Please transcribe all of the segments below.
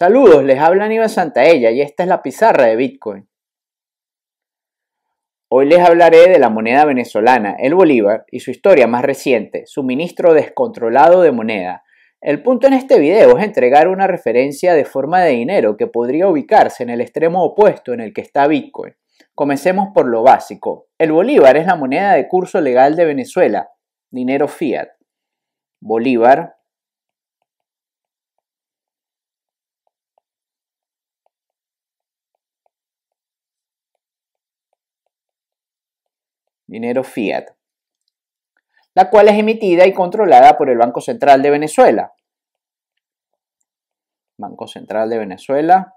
Saludos, les habla Aníbal Santaella y esta es la pizarra de Bitcoin. Hoy les hablaré de la moneda venezolana, el bolívar, y su historia más reciente, suministro descontrolado de moneda. El punto en este video es entregar una referencia de forma de dinero que podría ubicarse en el extremo opuesto en el que está Bitcoin. Comencemos por lo básico. El bolívar es la moneda de curso legal de Venezuela, dinero fiat. Bolívar, dinero fiat, la cual es emitida y controlada por el Banco Central de Venezuela. Banco Central de Venezuela.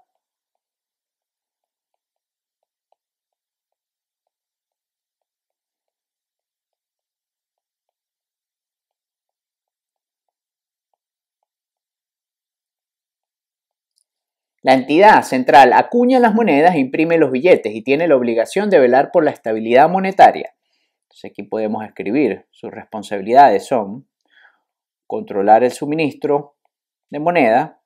La entidad central acuña las monedas e imprime los billetes y tiene la obligación de velar por la estabilidad monetaria pues aquí podemos escribir, sus responsabilidades son controlar el suministro de moneda,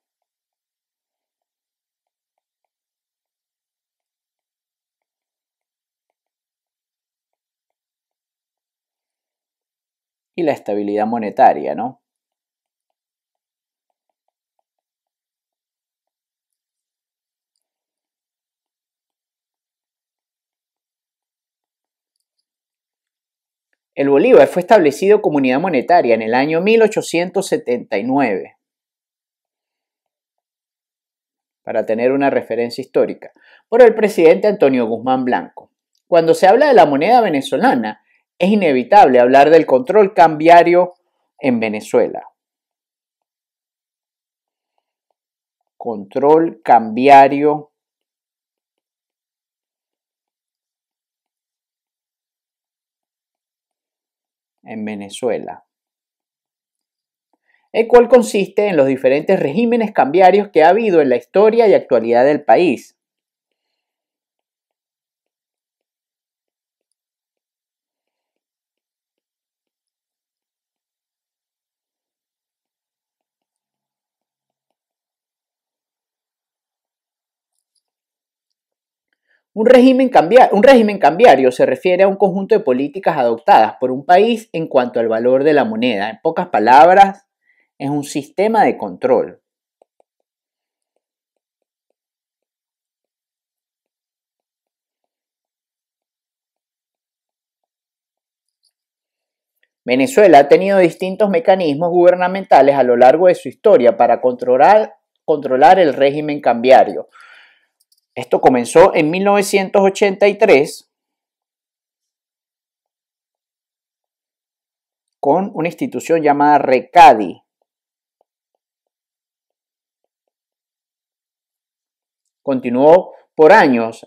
y la estabilidad monetaria, ¿no? El bolívar fue establecido como unidad monetaria en el año 1879, para tener una referencia histórica, por el presidente Antonio Guzmán Blanco. Cuando se habla de la moneda venezolana, es inevitable hablar del control cambiario en Venezuela. Control cambiario en Venezuela, el cual consiste en los diferentes regímenes cambiarios que ha habido en la historia y actualidad del país. Un régimen, cambiario se refiere a un conjunto de políticas adoptadas por un país en cuanto al valor de la moneda. En pocas palabras, es un sistema de control. Venezuela ha tenido distintos mecanismos gubernamentales a lo largo de su historia para controlar, controlar el régimen cambiario. Esto comenzó en 1983 con una institución llamada Recadi, continuó por años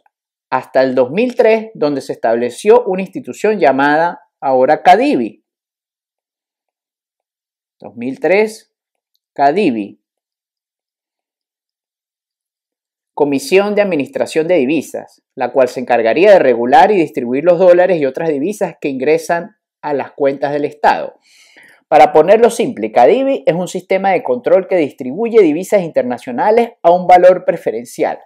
hasta el 2003, donde se estableció una institución llamada ahora Cadivi. 2003, Cadivi. Comisión de Administración de Divisas, la cual se encargaría de regular y distribuir los dólares y otras divisas que ingresan a las cuentas del Estado. Para ponerlo simple, CADIVI es un sistema de control que distribuye divisas internacionales a un valor preferencial.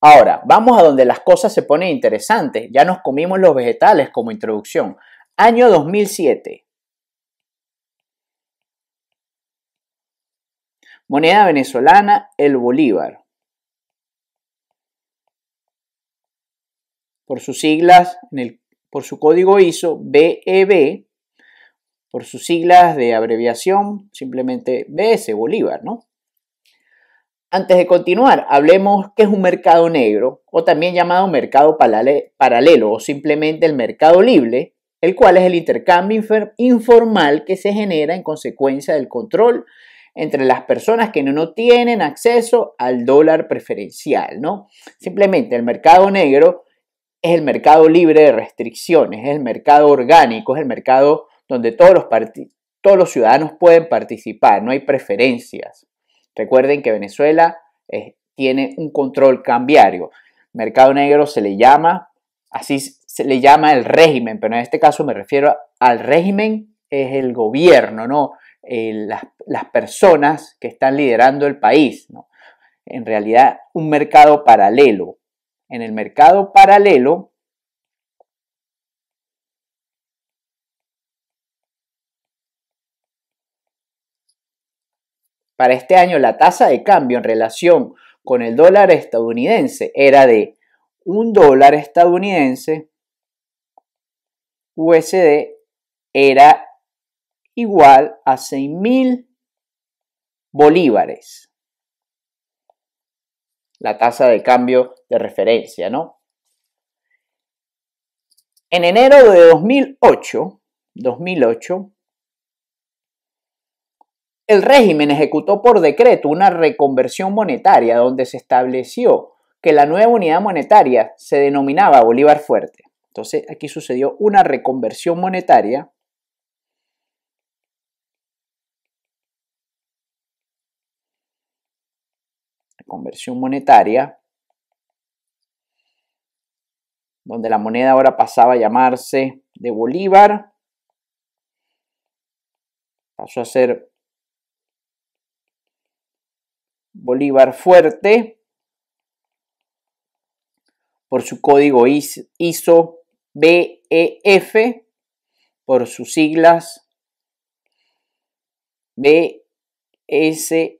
Ahora, vamos a donde las cosas se ponen interesantes. Ya nos comimos los vegetales como introducción. Año 2007. Moneda venezolana, el bolívar. Por sus siglas, por su código ISO BEB, e por sus siglas de abreviación, simplemente BS, Bolívar, ¿no? Antes de continuar, hablemos qué es un mercado negro, o también llamado mercado paralelo, o simplemente el mercado libre, el cual es el intercambio informal que se genera en consecuencia del control entre las personas que no, tienen acceso al dólar preferencial, ¿no? Simplemente el mercado negro es el mercado libre de restricciones, es el mercado orgánico, es el mercado donde todos los, todos los ciudadanos pueden participar, no hay preferencias. Recuerden que Venezuela eh, tiene un control cambiario. Mercado negro se le llama, así se le llama el régimen, pero en este caso me refiero al régimen, es el gobierno, ¿no? Eh, las, personas que están liderando el país. En realidad, un mercado paralelo. En el mercado paralelo, para este año la tasa de cambio en relación con el dólar estadounidense era de un dólar estadounidense USD era igual a 6.000 bolívares. La tasa de cambio de referencia, ¿no? En enero de 2008, 2008, el régimen ejecutó por decreto una reconversión monetaria donde se estableció que la nueva unidad monetaria se denominaba Bolívar Fuerte. Entonces aquí sucedió una reconversión monetaria conversión monetaria, donde la moneda ahora pasaba a llamarse de Bolívar, pasó a ser Bolívar fuerte por su código ISO BEF, por sus siglas BSF.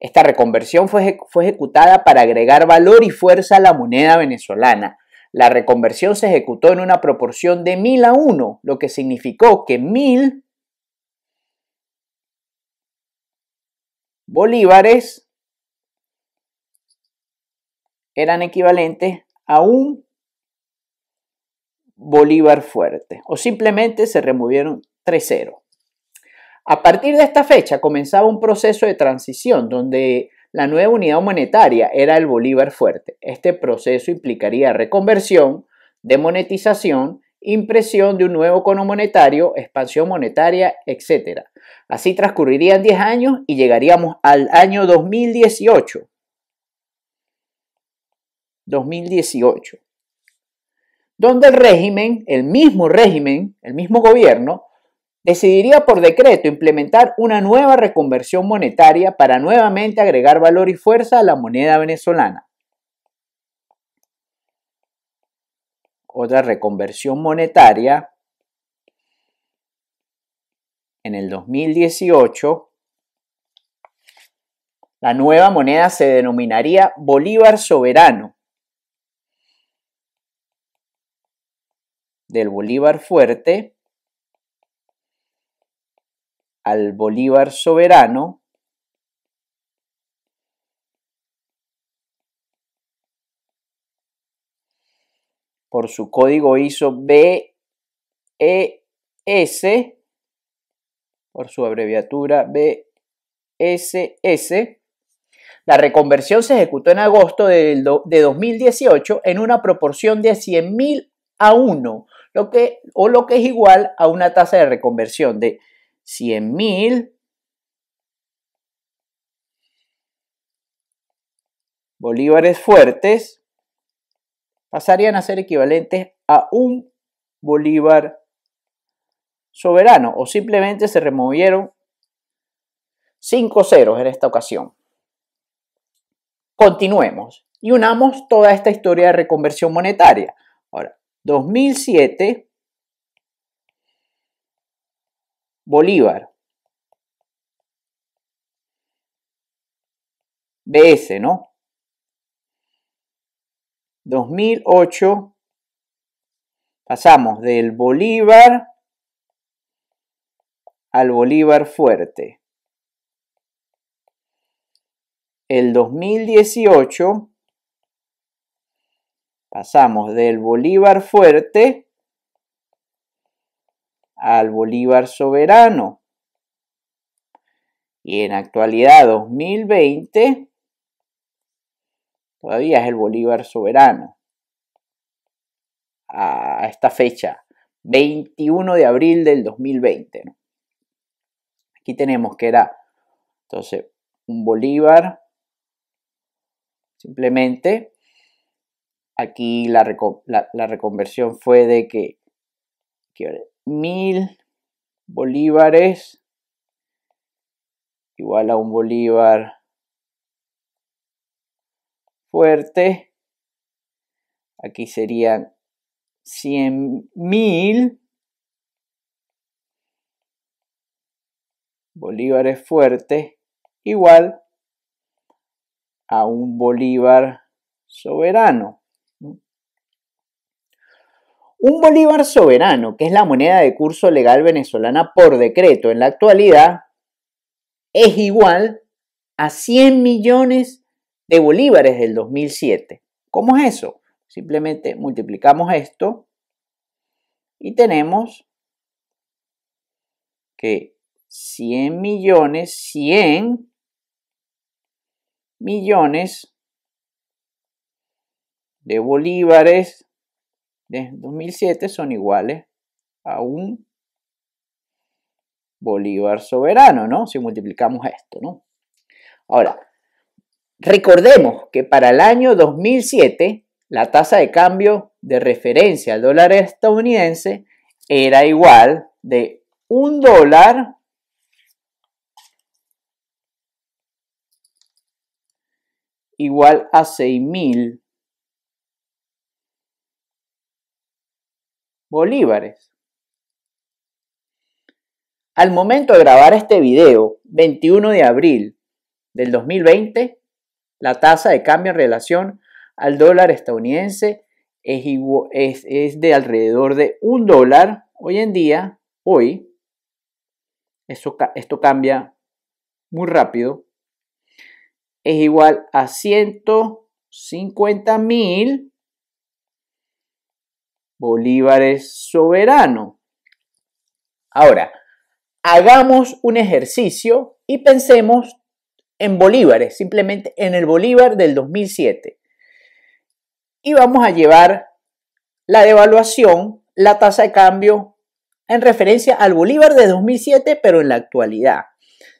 Esta reconversión fue, fue ejecutada para agregar valor y fuerza a la moneda venezolana. La reconversión se ejecutó en una proporción de 1000 a 1, lo que significó que 1000 bolívares eran equivalentes a un bolívar fuerte. O simplemente se removieron tres ceros. A partir de esta fecha comenzaba un proceso de transición donde la nueva unidad monetaria era el Bolívar fuerte. Este proceso implicaría reconversión, demonetización, impresión de un nuevo cono monetario, expansión monetaria, etc. Así transcurrirían 10 años y llegaríamos al año 2018. 2018. Donde el régimen, el mismo régimen, el mismo gobierno, decidiría por decreto implementar una nueva reconversión monetaria para nuevamente agregar valor y fuerza a la moneda venezolana. Otra reconversión monetaria en el 2018. La nueva moneda se denominaría Bolívar Soberano, del Bolívar Fuerte, al Bolívar soberano por su código ISO BES, por su abreviatura BSS. La reconversión se ejecutó en agosto de 2018 en una proporción de 100.000 a 1, lo que, o lo que es igual a una tasa de reconversión de 100.000 bolívares fuertes pasarían a ser equivalentes a un bolívar soberano o simplemente se removieron cinco ceros en esta ocasión. Continuemos y unamos toda esta historia de reconversión monetaria. Ahora, 2007 Bolívar. BS, ¿no? 2008 pasamos del Bolívar al Bolívar fuerte. El 2018 pasamos del Bolívar fuerte al Bolívar soberano. Y en actualidad 2020 todavía es el Bolívar soberano. A esta fecha, 21 de abril del 2020. Aquí tenemos que era entonces un Bolívar. Simplemente aquí la, reconversión fue de que mil bolívares igual a un bolívar fuerte. Aquí serían mil bolívares fuertes igual a un bolívar soberano. Un bolívar soberano, que es la moneda de curso legal venezolana por decreto en la actualidad, es igual a 100 millones de bolívares del 2007. ¿Cómo es eso? Simplemente multiplicamos esto y tenemos que 100 millones, 100 millones de bolívares de 2007 son iguales a un bolívar soberano, ¿no? Si multiplicamos esto, ¿no? Ahora, recordemos que para el año 2007 la tasa de cambio de referencia al dólar estadounidense era igual de un dólar igual a 6.000 bolívares. Al momento de grabar este video, 21 de abril del 2020, la tasa de cambio en relación al dólar estadounidense es, de alrededor de un dólar. Hoy en día, hoy, esto, esto cambia muy rápido, es igual a 150 mil bolívares soberano. Ahora, hagamos un ejercicio y pensemos en bolívares, simplemente en el bolívar del 2007. Y vamos a llevar la devaluación, la tasa de cambio, en referencia al bolívar de 2007, pero en la actualidad.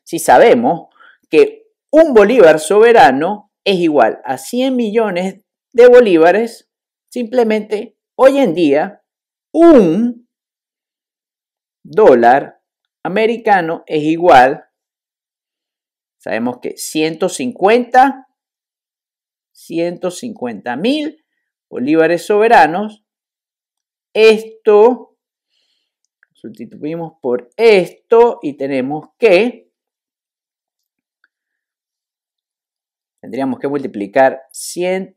Si sabemos que un bolívar soberano es igual a 100 millones de bolívares, simplemente Hoy en día, un dólar americano es igual, sabemos que 150, 150 mil bolívares soberanos. Esto, sustituimos por esto y tenemos que tendríamos que multiplicar 100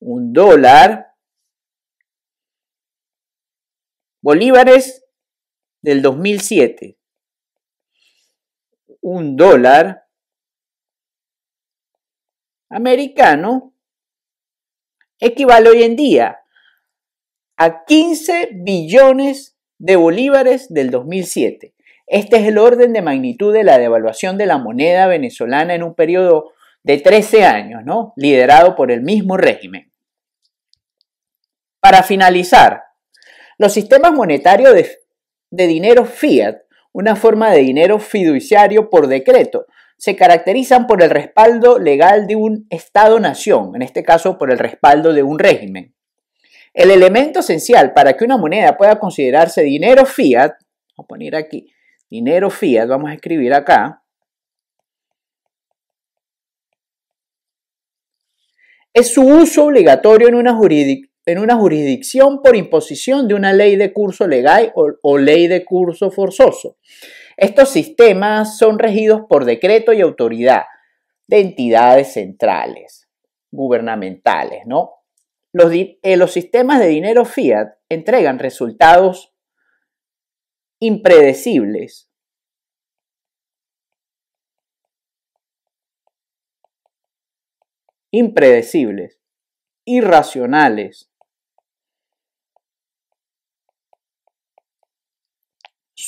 un dólar, bolívares del 2007, un dólar americano equivale hoy en día a 15 billones de bolívares del 2007. Este es el orden de magnitud de la devaluación de la moneda venezolana en un periodo de 13 años, ¿no? liderado por el mismo régimen. Para finalizar, los sistemas monetarios de, dinero fiat, una forma de dinero fiduciario por decreto, se caracterizan por el respaldo legal de un Estado-nación, en este caso por el respaldo de un régimen. El elemento esencial para que una moneda pueda considerarse dinero fiat, vamos a poner aquí, dinero fiat, vamos a escribir acá, es su uso obligatorio en una, en una jurisdicción por imposición de una ley de curso legal o, ley de curso forzoso. Estos sistemas son regidos por decreto y autoridad de entidades centrales, gubernamentales, ¿no? Los, eh, los sistemas de dinero fiat entregan resultados impredecibles impredecibles, irracionales,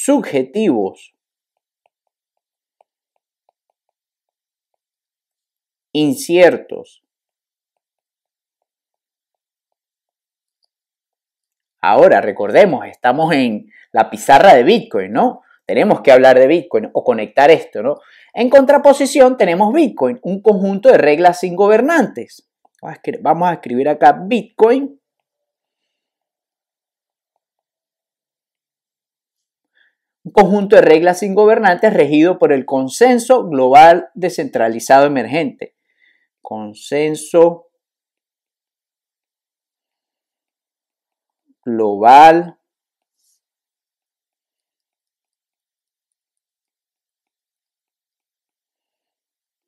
subjetivos. inciertos. Ahora, recordemos, estamos en la pizarra de Bitcoin, ¿no? Tenemos que hablar de Bitcoin o conectar esto, ¿no? En contraposición tenemos Bitcoin, un conjunto de reglas sin gobernantes. Vamos a escribir acá Bitcoin un conjunto de reglas sin gobernantes regido por el consenso global descentralizado emergente. Consenso global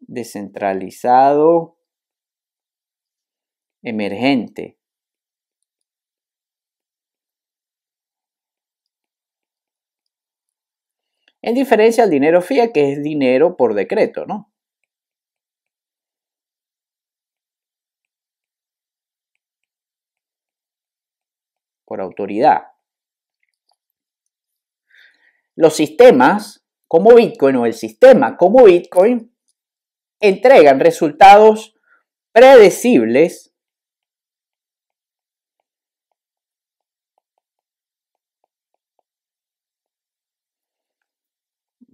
descentralizado emergente. En diferencia al dinero fía que es dinero por decreto, ¿no? Por autoridad. Los sistemas como Bitcoin o el sistema como Bitcoin entregan resultados predecibles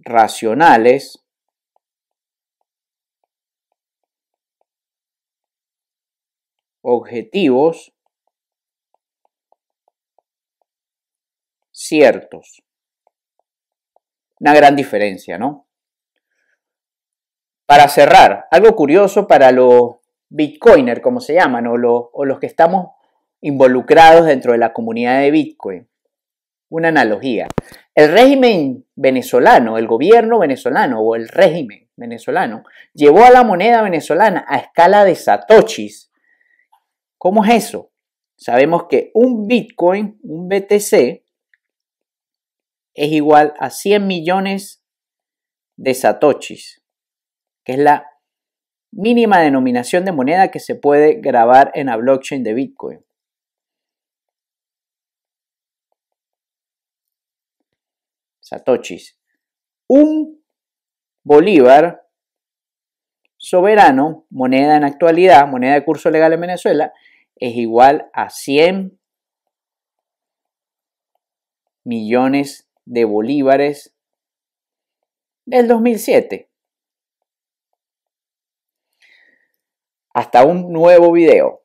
racionales objetivos ciertos. Una gran diferencia, ¿no? Para cerrar, algo curioso para los bitcoiners, como se llaman, o, o los que estamos involucrados dentro de la comunidad de Bitcoin. Una analogía. El régimen venezolano, el gobierno venezolano o el régimen venezolano llevó a la moneda venezolana a escala de satoshis. ¿Cómo es eso? Sabemos que un Bitcoin, un BTC, es igual a 100 millones de satoshis, que es la mínima denominación de moneda que se puede grabar en la blockchain de Bitcoin. Un bolívar soberano, moneda en actualidad, moneda de curso legal en Venezuela, es igual a 100 millones de bolívares del 2007. Hasta un nuevo video.